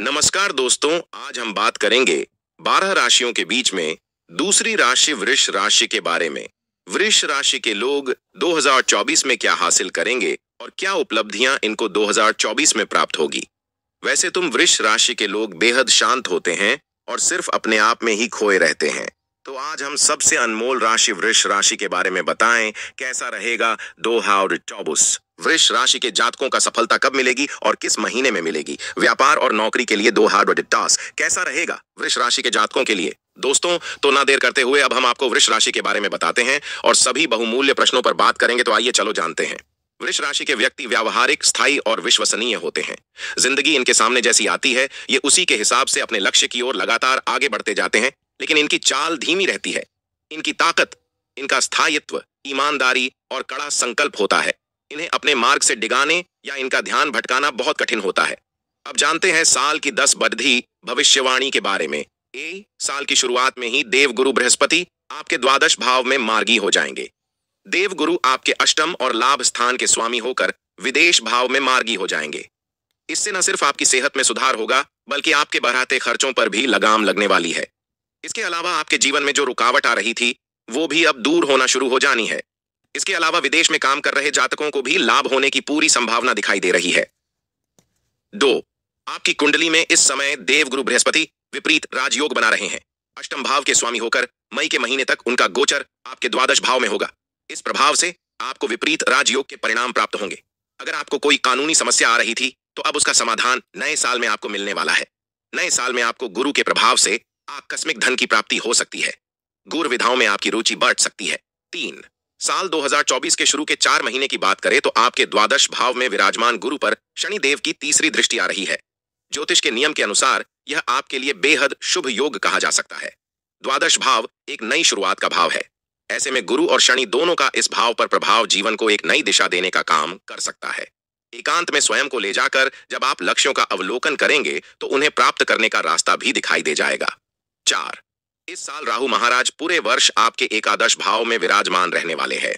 नमस्कार दोस्तों आज हम बात करेंगे बारह राशियों के बीच में दूसरी राशि वृष राशि के बारे में वृष राशि के लोग 2024 में क्या हासिल करेंगे और क्या उपलब्धियां इनको 2024 में प्राप्त होगी वैसे तुम वृष राशि के लोग बेहद शांत होते हैं और सिर्फ अपने आप में ही खोए रहते हैं तो आज हम सबसे अनमोल राशि वृष राशि के बारे में बताएं कैसा रहेगा दो हाउ चौबीस वृष राशि के जातकों का सफलता कब मिलेगी और किस महीने में मिलेगी व्यापार और नौकरी के लिए दो हार्ड वर्डेड टास्क कैसा रहेगा वृष राशि के जातकों के लिए दोस्तों तो ना देर करते हुए अब हम आपको वृष राशि के बारे में बताते हैं और सभी बहुमूल्य प्रश्नों पर बात करेंगे तो आइए चलो जानते हैं वृष राशि के व्यक्ति व्यावहारिक स्थायी और विश्वसनीय होते हैं जिंदगी इनके सामने जैसी आती है ये उसी के हिसाब से अपने लक्ष्य की ओर लगातार आगे बढ़ते जाते हैं लेकिन इनकी चाल धीमी रहती है इनकी ताकत इनका स्थायित्व ईमानदारी और कड़ा संकल्प होता है इन्हें अपने मार्ग से डिगाने या इनका ध्यान भटकाना बहुत कठिन होता है अब जानते हैं साल की दस बदधी भविष्यवाणी के बारे में ए साल की शुरुआत में ही देव गुरु बृहस्पति आपके द्वादश भाव में मार्गी हो जाएंगे देव गुरु आपके अष्टम और लाभ स्थान के स्वामी होकर विदेश भाव में मार्गी हो जाएंगे इससे न सिर्फ आपकी सेहत में सुधार होगा बल्कि आपके बढ़ाते खर्चों पर भी लगाम लगने वाली है इसके अलावा आपके जीवन में जो रुकावट आ रही थी वो भी अब दूर होना शुरू हो जानी है इसके अलावा विदेश में काम कर रहे जातकों को भी लाभ होने की पूरी संभावना दिखाई दे रही है दो आपकी कुंडली में इस समय देवगुरु बृहस्पति विपरीत राजयोग बना रहे हैं अष्टम भाव के स्वामी होकर मई के महीने तक उनका गोचर आपके द्वादश भाव में होगा इस प्रभाव से आपको विपरीत राजयोग के परिणाम प्राप्त होंगे अगर आपको कोई कानूनी समस्या आ रही थी तो अब उसका समाधान नए साल में आपको मिलने वाला है नए साल में आपको गुरु के प्रभाव से आकस्मिक धन की प्राप्ति हो सकती है गुरु विधाओं में आपकी रुचि बढ़ सकती है तीन साल 2024 के शुरू के चार महीने की बात करें तो आपके द्वादश भाव में विराजमान गुरु पर शनि देव की तीसरी दृष्टि आ रही है ज्योतिष के नियम के अनुसार यह आपके लिए बेहद शुभ योग कहा जा सकता है द्वादश भाव एक नई शुरुआत का भाव है ऐसे में गुरु और शनि दोनों का इस भाव पर प्रभाव जीवन को एक नई दिशा देने का काम कर सकता है एकांत में स्वयं को ले जाकर जब आप लक्ष्यों का अवलोकन करेंगे तो उन्हें प्राप्त करने का रास्ता भी दिखाई दे जाएगा चार इस साल राहु महाराज पूरे वर्ष आपके एकादश भाव में विराजमान रहने वाले हैं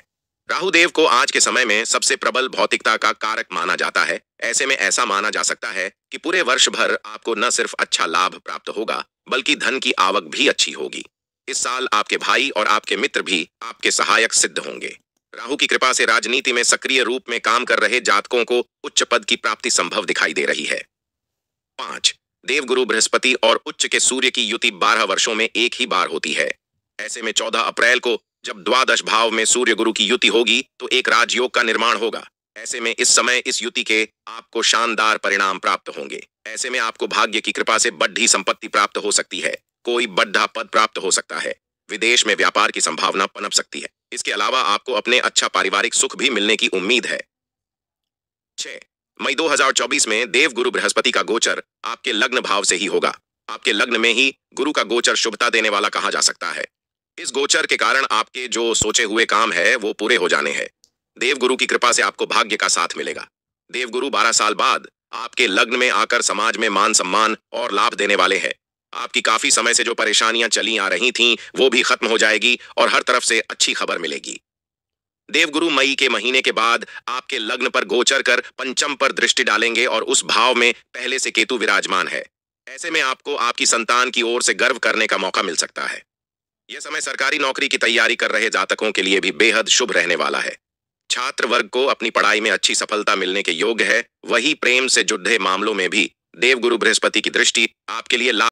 राहु देव को आज के समय में सबसे प्रबल भौतिकता का कारक माना जाता है ऐसे में ऐसा माना जा सकता है कि पूरे वर्ष भर आपको न सिर्फ अच्छा लाभ प्राप्त होगा बल्कि धन की आवक भी अच्छी होगी इस साल आपके भाई और आपके मित्र भी आपके सहायक सिद्ध होंगे राहु की कृपा से राजनीति में सक्रिय रूप में काम कर रहे जातकों को उच्च पद की प्राप्ति संभव दिखाई दे रही है पांच देवगुरु बृहस्पति और उच्च के सूर्य की युति बारह वर्षों में एक ही बार होती है ऐसे में चौदह अप्रैल को जब द्वादश भाव में सूर्य गुरु की युति होगी तो एक राजयोग का निर्माण होगा ऐसे में इस समय इस युति के आपको शानदार परिणाम प्राप्त होंगे ऐसे में आपको भाग्य की कृपा से बड्ढी संपत्ति प्राप्त हो सकती है कोई बड्ढा पद प्राप्त हो सकता है विदेश में व्यापार की संभावना पनप सकती है इसके अलावा आपको अपने अच्छा पारिवारिक सुख भी मिलने की उम्मीद है छह मई 2024 में देव गुरु बृहस्पति का गोचर आपके लग्न भाव से ही होगा आपके लग्न में ही गुरु का गोचर शुभता देने वाला कहा जा सकता है इस गोचर के कारण आपके जो सोचे हुए काम है वो पूरे हो जाने हैं देव गुरु की कृपा से आपको भाग्य का साथ मिलेगा देव गुरु बारह साल बाद आपके लग्न में आकर समाज में मान सम्मान और लाभ देने वाले हैं आपकी काफी समय से जो परेशानियां चली आ रही थीं वो भी खत्म हो जाएगी और हर तरफ से अच्छी खबर मिलेगी देवगुरु मई के महीने के बाद आपके लग्न पर गोचर कर पंचम पर दृष्टि डालेंगे और उस भाव में पहले से केतु विराजमान है ऐसे में आपको आपकी संतान की ओर से गर्व करने का मौका मिल सकता है यह समय सरकारी नौकरी की तैयारी कर रहे जातकों के लिए भी बेहद शुभ रहने वाला है छात्र वर्ग को अपनी पढ़ाई में अच्छी सफलता मिलने के योग्य है वही प्रेम से जुड़े मामलों में भी देवगुरु बृहस्पति की दृष्टि आपके लिए लाभ